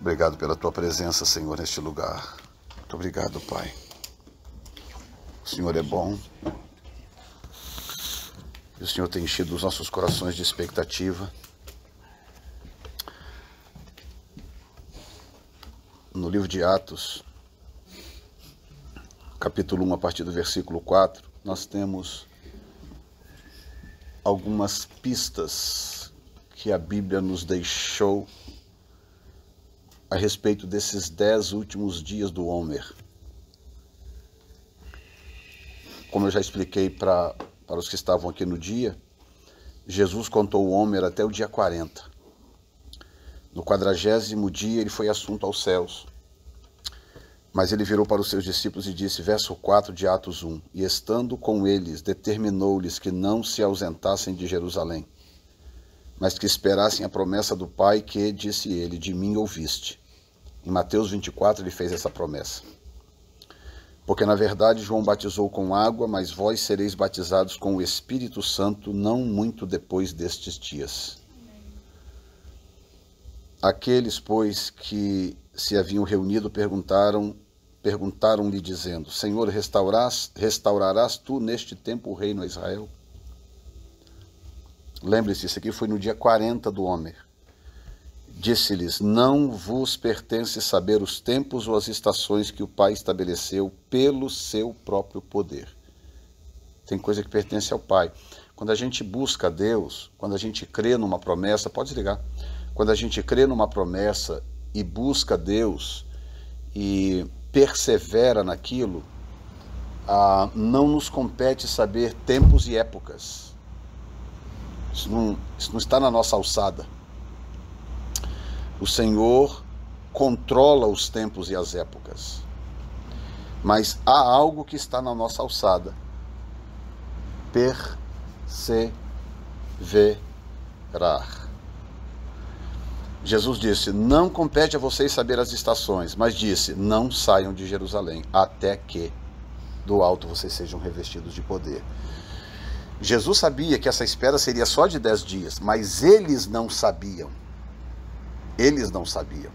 Obrigado pela tua presença, Senhor, neste lugar. Muito obrigado, Pai. O Senhor é bom. E o Senhor tem enchido os nossos corações de expectativa. No livro de Atos, capítulo 1, a partir do versículo 4, nós temos algumas pistas que a Bíblia nos deixou a respeito desses dez últimos dias do Homer. Como eu já expliquei pra, para os que estavam aqui no dia, Jesus contou o Homer até o dia 40. No quadragésimo dia ele foi assunto aos céus. Mas ele virou para os seus discípulos e disse, verso 4 de Atos 1: E estando com eles, determinou-lhes que não se ausentassem de Jerusalém, mas que esperassem a promessa do Pai, que, disse ele, de mim ouviste. Em Mateus 24, ele fez essa promessa. Porque na verdade João batizou com água, mas vós sereis batizados com o Espírito Santo não muito depois destes dias. Aqueles, pois, que se haviam reunido perguntaram, perguntaram-lhe dizendo: Senhor, restaurarás tu neste tempo o reino a Israel? Lembre-se, isso aqui foi no dia 40 do homem. Disse-lhes: Não vos pertence saber os tempos ou as estações que o Pai estabeleceu pelo seu próprio poder. Tem coisa que pertence ao Pai. Quando a gente busca Deus, quando a gente crê numa promessa, pode ligar. Quando a gente crê numa promessa e busca Deus e persevera naquilo, ah, não nos compete saber tempos e épocas. Isso não, isso não está na nossa alçada. O Senhor controla os tempos e as épocas. Mas há algo que está na nossa alçada. Perseverar. Jesus disse: Não compete a vocês saber as estações, mas disse: Não saiam de Jerusalém, até que do alto vocês sejam revestidos de poder. Jesus sabia que essa espera seria só de dez dias, mas eles não sabiam. Eles não sabiam.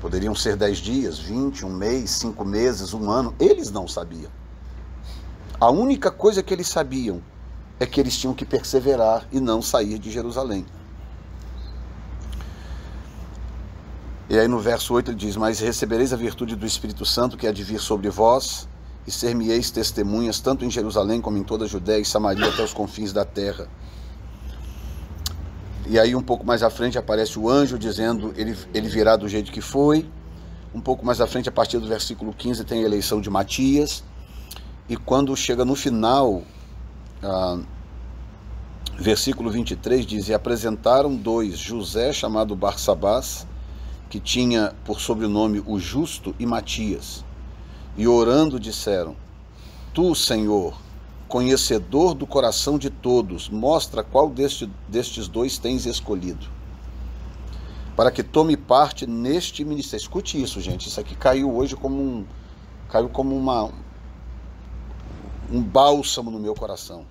Poderiam ser dez dias, vinte, um mês, cinco meses, um ano. Eles não sabiam. A única coisa que eles sabiam é que eles tinham que perseverar e não sair de Jerusalém. E aí no verso 8 ele diz: Mas recebereis a virtude do Espírito Santo que há de vir sobre vós, e ser-me-eis testemunhas tanto em Jerusalém como em toda a Judéia e Samaria até os confins da terra. E aí um pouco mais à frente aparece o anjo dizendo ele, ele virá do jeito que foi. Um pouco mais à frente, a partir do versículo 15, tem a eleição de Matias. E quando chega no final, ah, versículo 23 diz: E apresentaram dois, José, chamado Barsabás, que tinha por sobrenome o Justo, e Matias. E orando disseram: Tu, Senhor, conhecedor do coração de todos, mostra qual deste, destes dois tens escolhido, para que tome parte neste ministério. Escute isso, gente. Isso aqui caiu hoje como um caiu como uma um bálsamo no meu coração.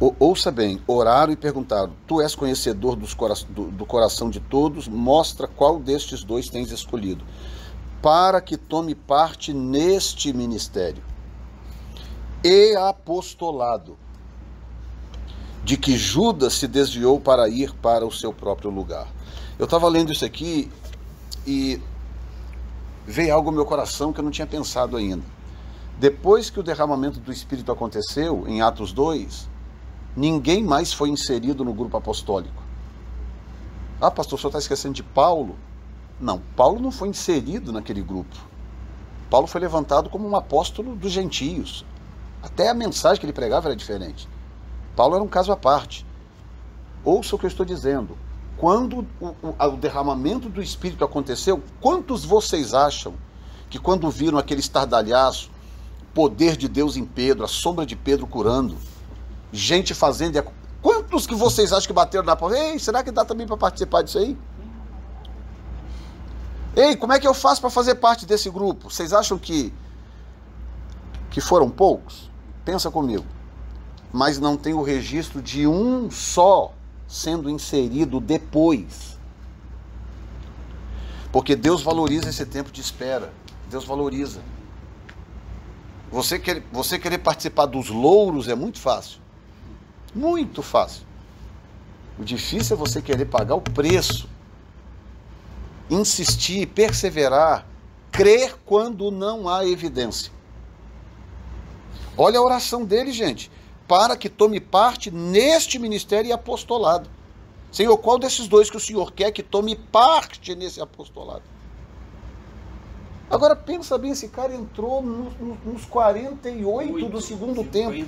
O, ouça bem, oraram e perguntaram: Tu és conhecedor dos, do, do coração de todos, mostra qual destes dois tens escolhido, para que tome parte neste ministério e apostolado, de que Judas se desviou para ir para o seu próprio lugar. Eu estava lendo isso aqui e veio algo no meu coração que eu não tinha pensado ainda. Depois que o derramamento do Espírito aconteceu, em Atos 2, ninguém mais foi inserido no grupo apostólico. Ah, pastor, o senhor está esquecendo de Paulo? Não, Paulo não foi inserido naquele grupo. Paulo foi levantado como um apóstolo dos gentios. Até a mensagem que ele pregava era diferente. Paulo era um caso à parte. Ouça o que eu estou dizendo. Quando o, o, o derramamento do Espírito aconteceu, quantos vocês acham que quando viram aquele estardalhaço, poder de Deus em Pedro, a sombra de Pedro curando, gente fazendo. Quantos que vocês acham que bateram na porta? Ei, será que dá também para participar disso aí? Ei, como é que eu faço para fazer parte desse grupo? Vocês acham que que foram poucos? Pensa comigo. Mas não tem o registro de um só sendo inserido depois. Porque Deus valoriza esse tempo de espera. Deus valoriza. Você, quer, você querer participar dos louros é muito fácil. Muito fácil. O difícil é você querer pagar o preço. Insistir, perseverar, crer quando não há evidência. Olha a oração dele, gente. Para que tome parte neste ministério e apostolado. Senhor, qual desses dois que o Senhor quer que tome parte nesse apostolado? Agora pensa bem, esse cara entrou nos, nos 48 Oito, do segundo 50, tempo.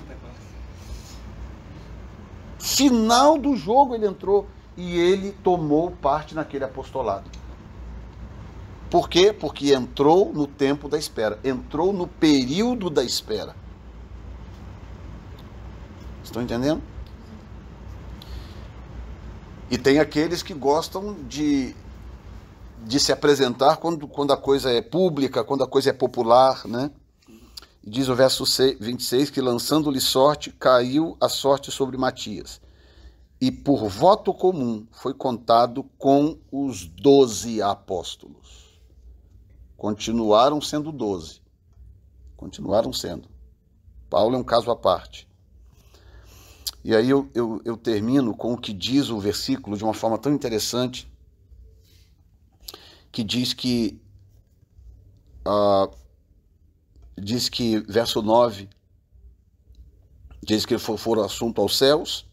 Final do jogo ele entrou e ele tomou parte naquele apostolado. Por quê? Porque entrou no tempo da espera, entrou no período da espera. Estão entendendo? E tem aqueles que gostam de, de se apresentar quando, quando a coisa é pública, quando a coisa é popular, né? Diz o verso 26 que lançando-lhe sorte, caiu a sorte sobre Matias. E por voto comum foi contado com os doze apóstolos. Continuaram sendo doze. Continuaram sendo. Paulo é um caso à parte. E aí eu, eu, eu termino com o que diz o versículo de uma forma tão interessante, que diz que, uh, diz que, verso 9, diz que for, for assunto aos céus,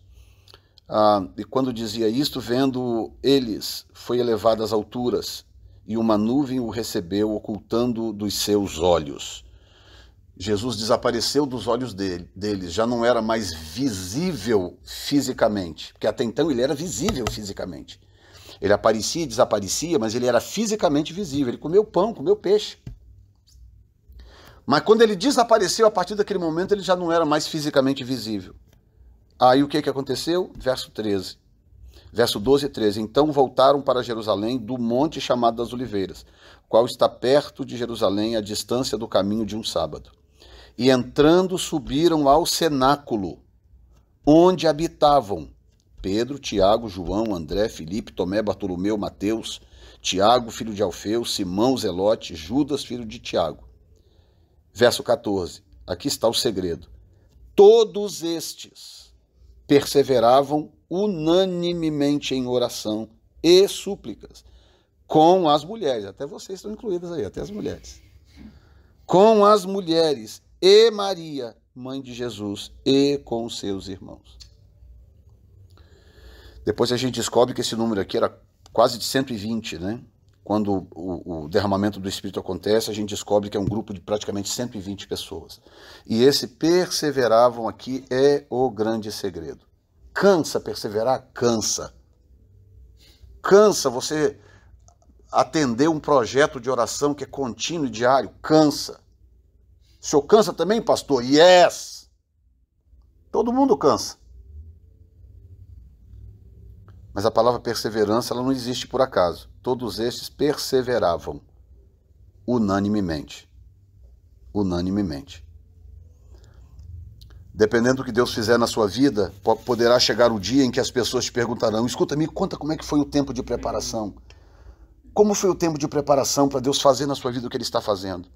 ah, e quando dizia isto, vendo eles, foi elevado às alturas, e uma nuvem o recebeu, ocultando dos seus olhos. Jesus desapareceu dos olhos dele, deles, já não era mais visível fisicamente, porque até então ele era visível fisicamente. Ele aparecia e desaparecia, mas ele era fisicamente visível. Ele comeu pão, comeu peixe. Mas quando ele desapareceu, a partir daquele momento ele já não era mais fisicamente visível. Aí o que, que aconteceu? Verso 13. Verso 12 e 13. Então voltaram para Jerusalém do monte chamado das Oliveiras, qual está perto de Jerusalém, à distância do caminho de um sábado. E entrando, subiram ao cenáculo, onde habitavam Pedro, Tiago, João, André, Felipe Tomé, Bartolomeu, Mateus, Tiago, filho de Alfeu, Simão, Zelote, Judas, filho de Tiago. Verso 14. Aqui está o segredo. Todos estes perseveravam unanimemente em oração e súplicas com as mulheres, até vocês estão incluídas aí, até as mulheres. Com as mulheres e Maria, mãe de Jesus, e com seus irmãos. Depois a gente descobre que esse número aqui era quase de 120, né? Quando o, o, derramamento do Espírito acontece, a gente descobre que é um grupo de praticamente 120 pessoas. E esse perseveravam aqui é o grande segredo. Cansa perseverar? Cansa. Cansa você atender um projeto de oração que é contínuo e diário? Cansa. O senhor cansa também, pastor? Yes! Todo mundo cansa. Mas a palavra perseverança ela não existe por acaso. Todos estes perseveravam unanimemente. Unanimemente. Dependendo do que Deus fizer na sua vida, poderá chegar o dia em que as pessoas te perguntarão: escuta, me conta como é que foi o tempo de preparação. Como foi o tempo de preparação para Deus fazer na sua vida o que Ele está fazendo?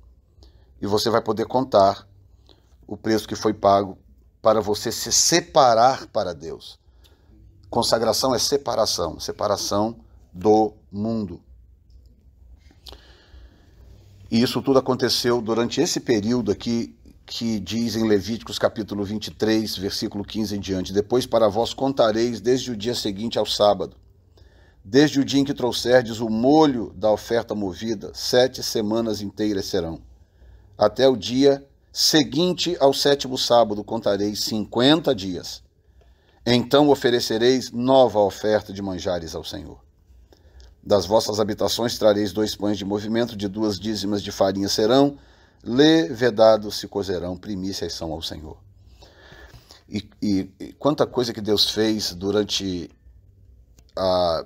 e você vai poder contar o preço que foi pago para você se separar para Deus. Consagração é separação, separação do mundo. E isso tudo aconteceu durante esse período aqui que diz em Levíticos capítulo 23, versículo 15 em diante: Depois para vós contareis desde o dia seguinte ao sábado, desde o dia em que trouxerdes o molho da oferta movida, sete semanas inteiras serão. Até o dia seguinte ao sétimo sábado contareis cinquenta dias. Então oferecereis nova oferta de manjares ao Senhor. Das vossas habitações trareis dois pães de movimento, de duas dízimas de farinha serão, levedados se cozerão, primícias são ao Senhor. E, e, e, quanta coisa que Deus fez durante ah,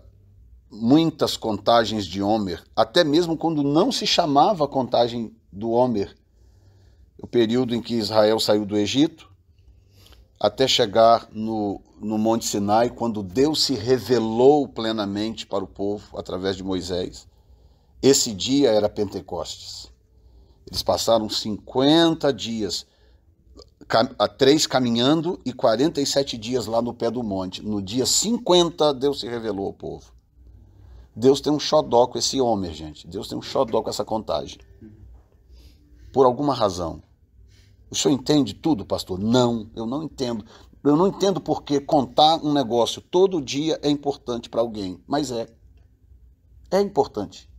muitas contagens de Homer, até mesmo quando não se chamava contagem do Homer, o período em que Israel saiu do Egito, até chegar no, no Monte Sinai, quando Deus se revelou plenamente para o povo através de Moisés. Esse dia era Pentecostes. Eles passaram 50 dias, três caminhando e 47 dias lá no pé do monte. No dia 50, Deus se revelou ao povo. Deus tem um xodó com esse homem, gente. Deus tem um xodó com essa contagem. Por alguma razão. O senhor entende tudo, pastor? Não, eu não entendo. Eu não entendo porque contar um negócio todo dia é importante para alguém, mas é. É importante.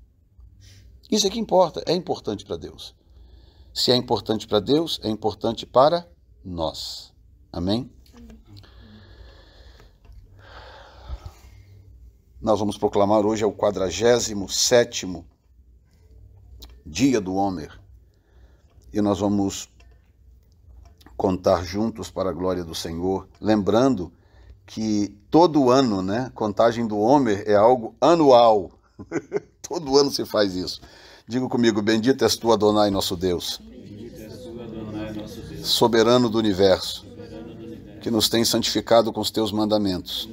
Isso é que importa, é importante para Deus. Se é importante para Deus, é importante para nós. Amém? Nós vamos proclamar hoje é o 47 dia do Homer. E nós vamos contar juntos para a glória do Senhor, lembrando que todo ano, né, contagem do Homer é algo anual. todo ano se faz isso. Diga comigo, bendito és tu, Adonai, nosso Deus. Soberano, do universo, que nos tem santificado com os teus mandamentos.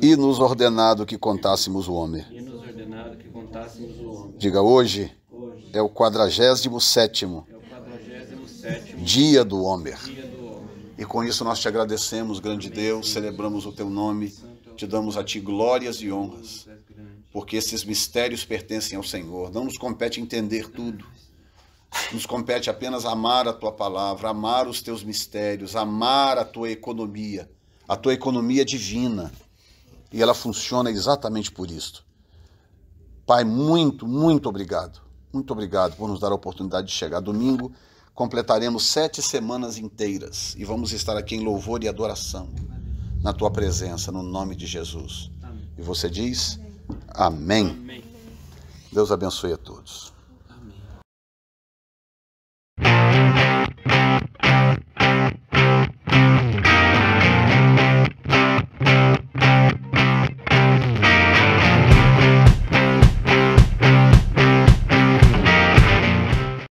E nos ordenado que contássemos o Homer. Diga hoje, hoje. é o quadragésimo sétimo dia do Homer. E com isso nós te agradecemos, grande Deus, celebramos o teu nome, te damos a ti glórias e honras, porque esses mistérios pertencem ao Senhor. Não nos compete entender tudo, nos compete apenas amar a tua palavra, amar os teus mistérios, amar a tua economia, a tua economia divina. E ela funciona exatamente por isto. Pai, muito, muito obrigado. Muito obrigado por nos dar a oportunidade de chegar domingo completaremos sete semanas inteiras e vamos estar aqui em louvor e adoração na tua presença, no nome de Jesus. E você diz: Amém. Deus abençoe a todos.